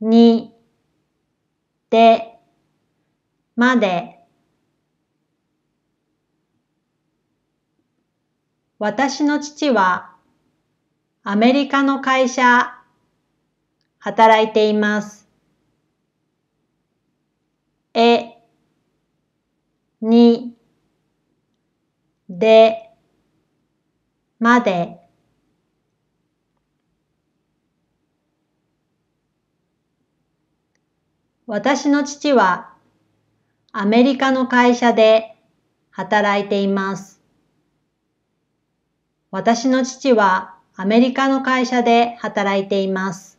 に、で、まで。私の父はアメリカの会社働いています。え、に、で、まで。私の父はアメリカの会社で働いています。私の父はアメリカの会社で働いています。